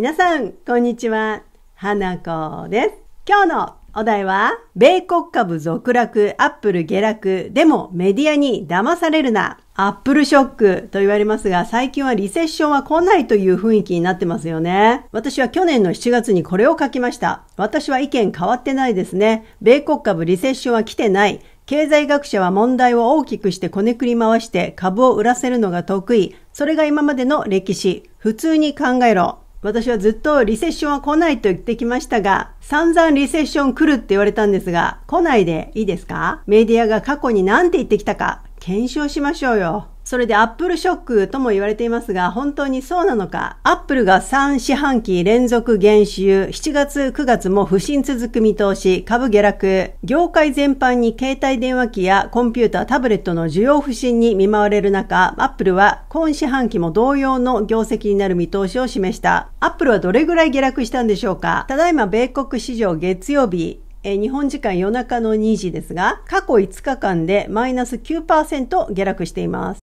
皆さん、こんにちは。花子です。今日のお題は、米国株続落、アップル下落、でもメディアに騙されるな、アップルショックと言われますが、最近はリセッションは来ないという雰囲気になってますよね。私は去年の7月にこれを書きました。私は意見変わってないですね。米国株リセッションは来てない。経済学者は問題を大きくしてこねくり回して株を売らせるのが得意。それが今までの歴史。普通に考えろ。私はずっとリセッションは来ないと言ってきましたが、散々リセッション来るって言われたんですが、来ないでいいですかメディアが過去に何て言ってきたか検証しましょうよ。それでアップルショックとも言われていますが、本当にそうなのか。アップルが3四半期連続減収、7月9月も不振続く見通し、株下落、業界全般に携帯電話機やコンピューター、タブレットの需要不振に見舞われる中、アップルは今四半期も同様の業績になる見通しを示した。アップルはどれぐらい下落したんでしょうかただいま米国市場月曜日、え日本時間夜中の2時ですが、過去5日間でマイナス9%下落しています。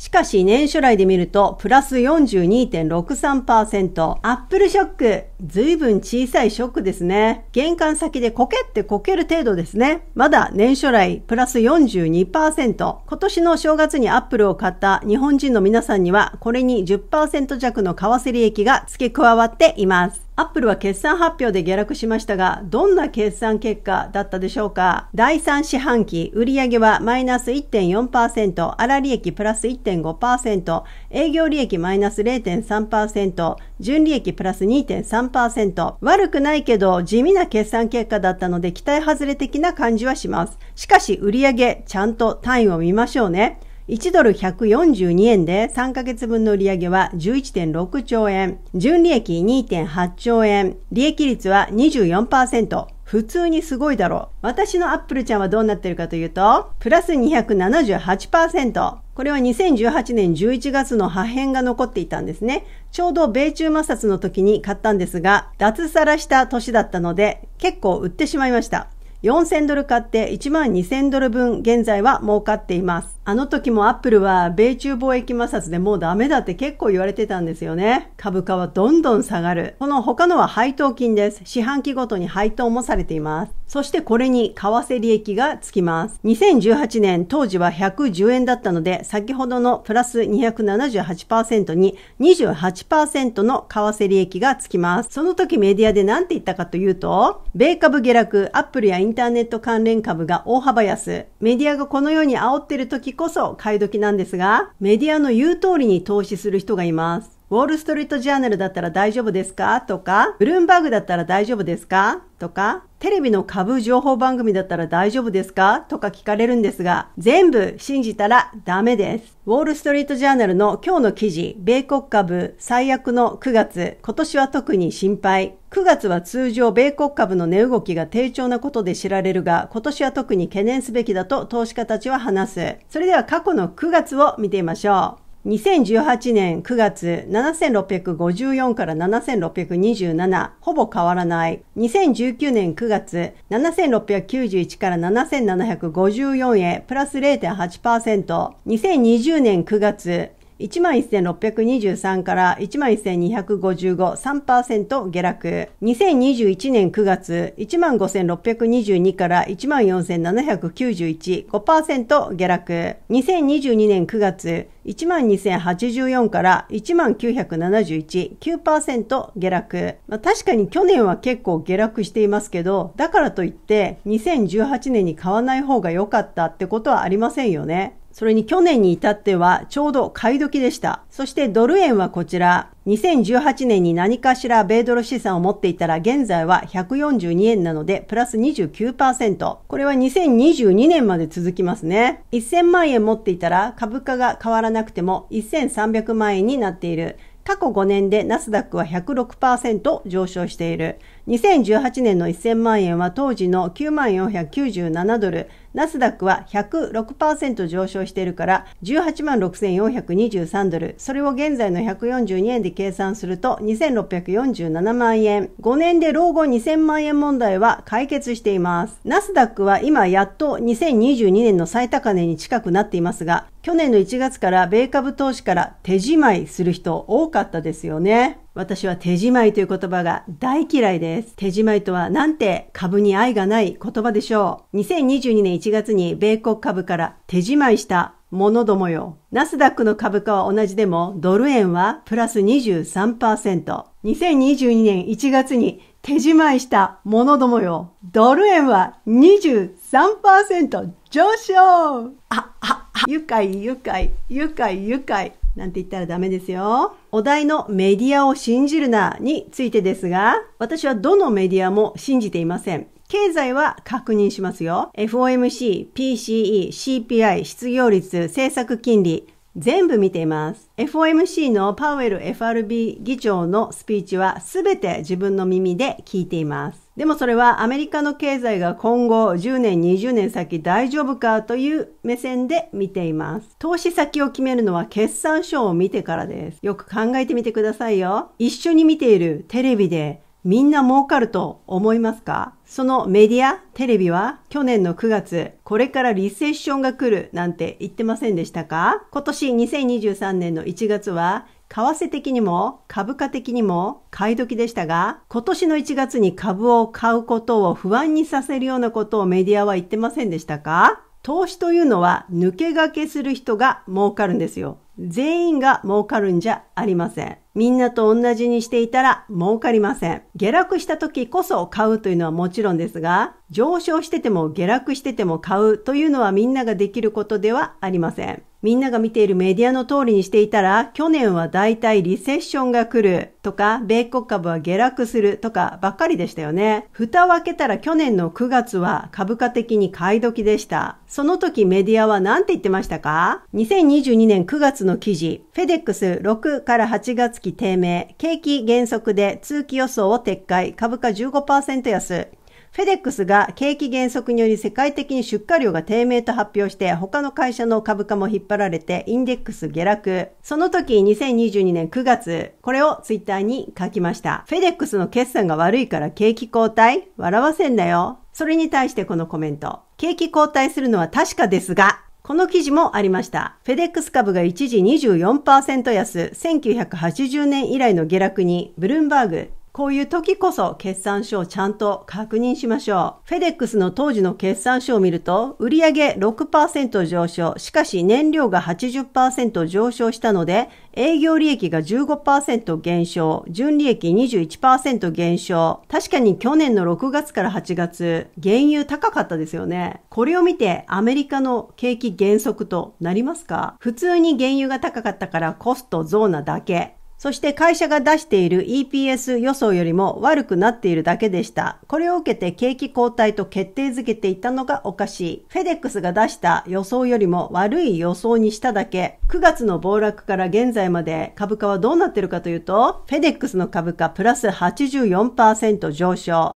しかし年初来で見るとプラス42.63%。アップルショック。随分小さいショックですね。玄関先でこけってこける程度ですね。まだ年初来プラス42%。今年の正月にアップルを買った日本人の皆さんにはこれに10%弱の為替利益が付け加わっています。アップルは決算発表で下落しましたが、どんな決算結果だったでしょうか第3四半期、売上はマイナス1.4%、粗利益プラス1.5%、営業利益マイナス0.3%、純利益プラス2.3%。悪くないけど、地味な決算結果だったので、期待外れ的な感じはします。しかし、売上、ちゃんと単位を見ましょうね。1ドル142円で3ヶ月分の売上は11.6兆円、純利益2.8兆円、利益率は24%、普通にすごいだろう。私のアップルちゃんはどうなってるかというと、プラス278%。これは2018年11月の破片が残っていたんですね。ちょうど米中摩擦の時に買ったんですが、脱サラした年だったので、結構売ってしまいました。4000ドル買って1万2000ドル分現在は儲かっています。あの時もアップルは米中貿易摩擦でもうダメだって結構言われてたんですよね。株価はどんどん下がる。この他のは配当金です。四半期ごとに配当もされています。そしてこれに為替利益がつきます。2018年当時は110円だったので、先ほどのプラス278%に28%の為替利益がつきます。その時メディアで何て言ったかというと、米株下落、アップルやインターネット関連株が大幅安。メディアがこのように煽ってる時こそ買い時なんですが、メディアの言う通りに投資する人がいます。ウォールストリートジャーナルだったら大丈夫ですかとか、ブルームバーグだったら大丈夫ですかとか、テレビの株情報番組だったら大丈夫ですかとか聞かれるんですが、全部信じたらダメです。ウォールストリートジャーナルの今日の記事、米国株最悪の9月、今年は特に心配。9月は通常米国株の値動きが低調なことで知られるが、今年は特に懸念すべきだと投資家たちは話す。それでは過去の9月を見てみましょう。2018年9月7654から7627ほぼ変わらない2019年9月7691から7754へプラス 0.8%2020 年9月11,623から11,255、3%下落。2021年9月、15,622から14,791、5%下落。2022年9月、12,084から1971、9%下落。まあ、確かに去年は結構下落していますけど、だからといって2018年に買わない方が良かったってことはありませんよね。それに去年に至ってはちょうど買い時でした。そしてドル円はこちら、2018年に何かしら米ドル資産を持っていたら現在は142円なのでプラス29%。これは2022年まで続きますね。1000万円持っていたら株価が変わらなくても1300万円になっている。過去5年でナスダックは106%上昇している。2018年の1000万円は当時の9497ドル、ナスダックは106%上昇しているから18万6423ドル。それを現在の142円で計算すると2647万円。5年で老後2000万円問題は解決しています。ナスダックは今やっと2022年の最高値に近くなっていますが、去年の1月から米株投資から手仕舞いする人多かったですよね。私は手仕舞という言葉が大嫌いです。手仕舞とはなんて株に愛がない言葉でしょう。2022年1月に米国株から手仕舞したものどもよ。ナスダックの株価は同じでも、ドル円はプラス23%。2022年1月に手仕舞したものどもよ。ドル円は23%上昇あ、あ、あ、愉快、愉快、愉快、愉快。なんて言ったらダメですよ。お題のメディアを信じるなについてですが、私はどのメディアも信じていません。経済は確認しますよ。FOMC、PCE、CPI、失業率、政策金利、全部見ています。FOMC のパウエル FRB 議長のスピーチはすべて自分の耳で聞いています。でもそれはアメリカの経済が今後10年20年先大丈夫かという目線で見ています。投資先を決めるのは決算書を見てからです。よく考えてみてくださいよ。一緒に見ているテレビでみんな儲かると思いますかそのメディア、テレビは去年の9月、これからリセッションが来るなんて言ってませんでしたか今年2023年の1月は為替的にも株価的にも買い時でしたが、今年の1月に株を買うことを不安にさせるようなことをメディアは言ってませんでしたか投資というのは抜け駆けする人が儲かるんですよ。全員が儲かるんじゃありません。みんなと同じにしていたら儲かりません。下落した時こそ買うというのはもちろんですが、上昇してても下落してても買うというのはみんなができることではありません。みんなが見ているメディアの通りにしていたら、去年は大体リセッションが来るとか、米国株は下落するとかばっかりでしたよね。蓋を開けたら去年の9月は株価的に買い時でした。その時メディアは何て言ってましたか ?2022 年9月の記事、6から8月月低迷、景気減速で通期予想を撤回、株価15%安。フェデックスが景気減速により世界的に出荷量が低迷と発表して、他の会社の株価も引っ張られて、インデックス下落。その時、2022年9月、これをツイッターに書きました。フェデックスの決算が悪いから景気後退笑わせんなよ。それに対してこのコメント。景気後退するのは確かですが、この記事もありました。フェデックス株が一時24%安、1980年以来の下落に、ブルームバーグ、こういう時こそ決算書をちゃんと確認しましょう。フェデックスの当時の決算書を見ると、売上6%上昇、しかし燃料が80%上昇したので、営業利益が15%減少、純利益21%減少。確かに去年の6月から8月、原油高かったですよね。これを見てアメリカの景気減速となりますか普通に原油が高かったからコスト増なだけ。そして会社が出している EPS 予想よりも悪くなっているだけでした。これを受けて景気後退と決定づけていたのがおかしい。フェデックスが出した予想よりも悪い予想にしただけ、9月の暴落から現在まで株価はどうなってるかというと、フェデックスの株価プラス84%上昇。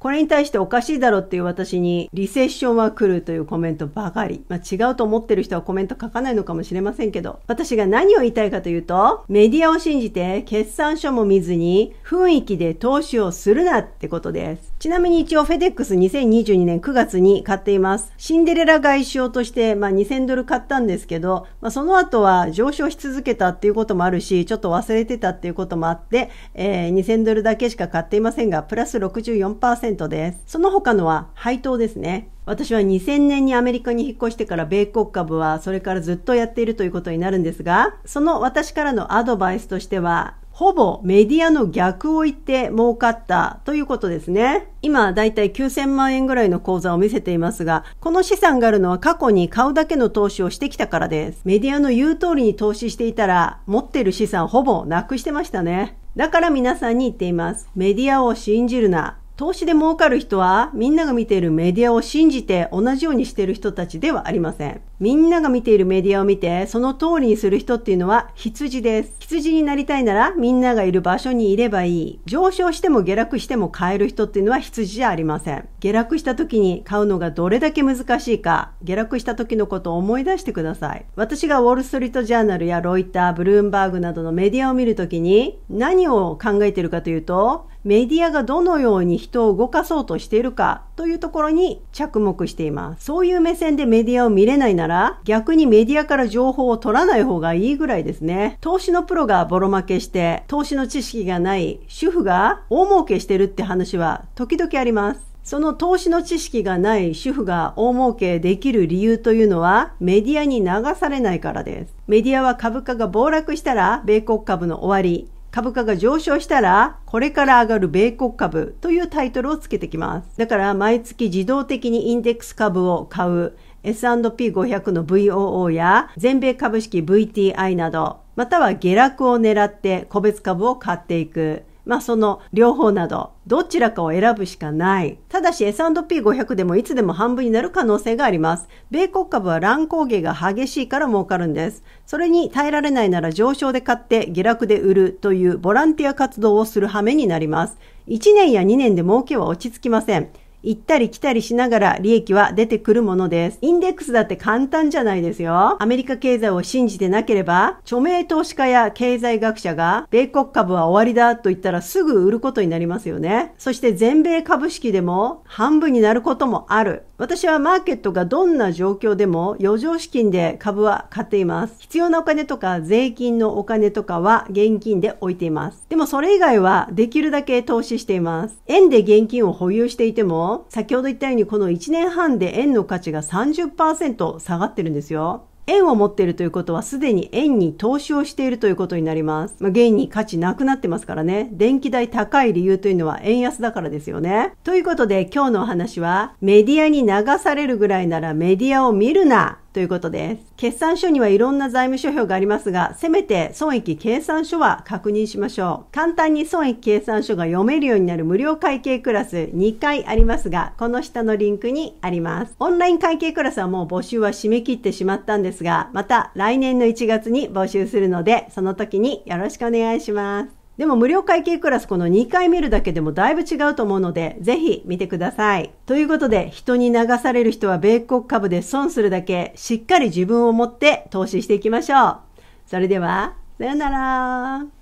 これに対しておかしいだろうっていう私に、リセッションは来るというコメントばかり。まあ、違うと思ってる人はコメント書かないのかもしれませんけど、私が何を言いたいかというと、メディアを信じて決算書も見ずに、雰囲気で投資をするなってことです。ちなみに一応フェデックス2 0 2 2年9月に買っています。シンデレラ外商として、まあ、2000ドル買ったんですけど、まあ、その後は上昇し続けたっていうこともあるし、ちょっと忘れてたっていうこともあって、えー、2000ドルだけしか買っていませんが、プラス64%です。その他のは配当ですね。私は2000年にアメリカに引っ越してから米国株はそれからずっとやっているということになるんですが、その私からのアドバイスとしては、ほぼメディアの逆を言って儲かったということですね。今だいたい9000万円ぐらいの口座を見せていますが、この資産があるのは過去に買うだけの投資をしてきたからです。メディアの言う通りに投資していたら、持ってる資産ほぼなくしてましたね。だから皆さんに言っています。メディアを信じるな。投資で儲かる人は、みんなが見ているメディアを信じて同じようにしている人たちではありません。みんなが見ているメディアを見て、その通りにする人っていうのは羊です。羊になりたいなら、みんながいる場所にいればいい。上昇しても下落しても買える人っていうのは羊じゃありません。下落した時に買うのがどれだけ難しいか、下落した時のことを思い出してください。私がウォールストリートジャーナルやロイター、ブルームバーグなどのメディアを見るときに、何を考えているかというと、メディアがどのように人を動かそうとしているかというところに着目しています。そういう目線でメディアを見れないなら逆にメディアから情報を取らない方がいいぐらいですね。投資のプロがボロ負けして投資の知識がない主婦が大儲けしてるって話は時々あります。その投資の知識がない主婦が大儲けできる理由というのはメディアに流されないからです。メディアは株価が暴落したら米国株の終わり、株価が上昇したら、これから上がる米国株というタイトルをつけてきます。だから毎月自動的にインデックス株を買う S&P500 の VOO や全米株式 VTI など、または下落を狙って個別株を買っていく。まあその両方など、どちらかを選ぶしかない。ただし S&P500 でもいつでも半分になる可能性があります。米国株は乱高下が激しいから儲かるんです。それに耐えられないなら上昇で買って下落で売るというボランティア活動をする羽目になります。1年や2年で儲けは落ち着きません。行ったり来たりしながら利益は出てくるものです。インデックスだって簡単じゃないですよ。アメリカ経済を信じてなければ、著名投資家や経済学者が、米国株は終わりだと言ったらすぐ売ることになりますよね。そして全米株式でも半分になることもある。私はマーケットがどんな状況でも余剰資金で株は買っています。必要なお金とか税金のお金とかは現金で置いています。でもそれ以外はできるだけ投資しています。円で現金を保有していても先ほど言ったようにこの1年半で円の価値が30%下がってるんですよ。円を持っているということはすでに円に投資をしているということになります。まあ、現に価値なくなってますからね。電気代高い理由というのは円安だからですよね。ということで今日のお話はメディアに流されるぐらいならメディアを見るなということです。決算書にはいろんな財務諸表がありますが、せめて損益計算書は確認しましょう。簡単に損益計算書が読めるようになる無料会計クラス2回ありますが、この下のリンクにあります。オンライン会計クラスはもう募集は締め切ってしまったんですが、また来年の1月に募集するので、その時によろしくお願いします。でも無料会計クラスこの2回見るだけでもだいぶ違うと思うので、ぜひ見てください。ということで、人に流される人は米国株で損するだけ、しっかり自分を持って投資していきましょう。それでは、さよなら。